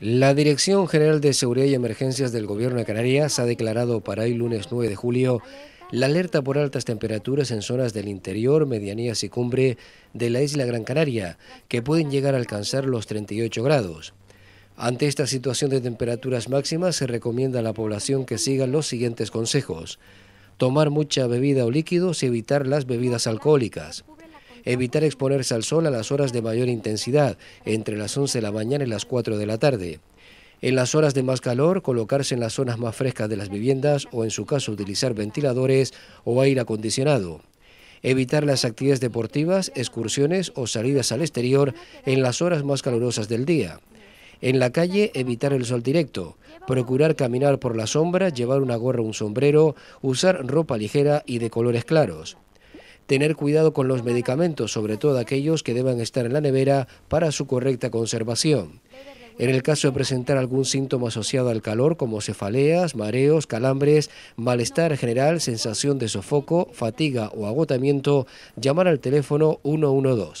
La Dirección General de Seguridad y Emergencias del Gobierno de Canarias ha declarado para hoy lunes 9 de julio la alerta por altas temperaturas en zonas del interior, medianías y cumbre de la isla Gran Canaria, que pueden llegar a alcanzar los 38 grados. Ante esta situación de temperaturas máximas se recomienda a la población que siga los siguientes consejos. Tomar mucha bebida o líquidos y evitar las bebidas alcohólicas evitar exponerse al sol a las horas de mayor intensidad, entre las 11 de la mañana y las 4 de la tarde. En las horas de más calor, colocarse en las zonas más frescas de las viviendas o en su caso utilizar ventiladores o aire acondicionado. Evitar las actividades deportivas, excursiones o salidas al exterior en las horas más calurosas del día. En la calle, evitar el sol directo, procurar caminar por la sombra, llevar una gorra o un sombrero, usar ropa ligera y de colores claros tener cuidado con los medicamentos, sobre todo aquellos que deban estar en la nevera para su correcta conservación. En el caso de presentar algún síntoma asociado al calor, como cefaleas, mareos, calambres, malestar general, sensación de sofoco, fatiga o agotamiento, llamar al teléfono 112.